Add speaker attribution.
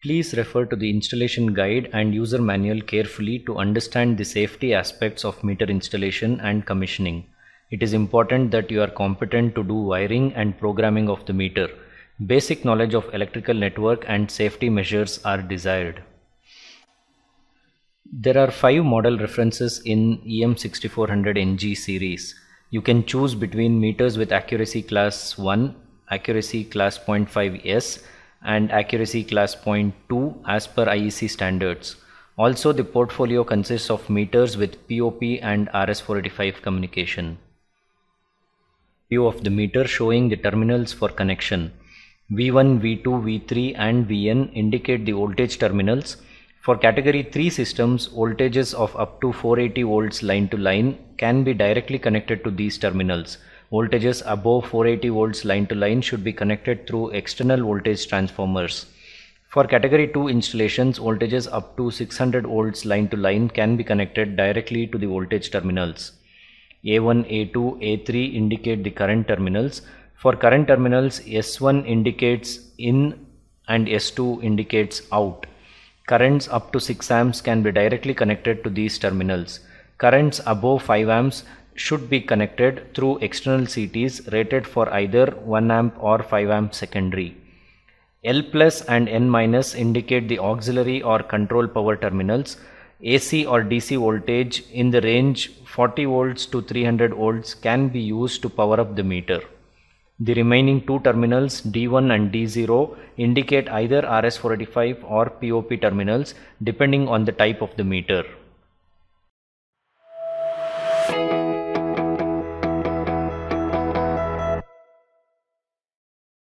Speaker 1: Please refer to the installation guide and user manual carefully to understand the safety aspects of meter installation and commissioning. It is important that you are competent to do wiring and programming of the meter. Basic knowledge of electrical network and safety measures are desired. There are five model references in EM6400NG series. You can choose between meters with accuracy class 1, accuracy class 0.5S, and accuracy class 0.2 as per IEC standards. Also, the portfolio consists of meters with POP and RS485 communication. View of the meter showing the terminals for connection. V1, V2, V3 and Vn indicate the voltage terminals. For category 3 systems, voltages of up to 480 volts line to line can be directly connected to these terminals. Voltages above 480 volts line to line should be connected through external voltage transformers. For category 2 installations, voltages up to 600 volts line to line can be connected directly to the voltage terminals. A1, A2, A3 indicate the current terminals. For current terminals, S1 indicates in and S2 indicates out. Currents up to 6 amps can be directly connected to these terminals. Currents above 5 amps should be connected through external CTs rated for either 1 amp or 5 amp secondary. L plus and N minus indicate the auxiliary or control power terminals. AC or DC voltage in the range 40 volts to 300 volts can be used to power up the meter. The remaining two terminals D1 and D0 indicate either RS485 or POP terminals depending on the type of the meter.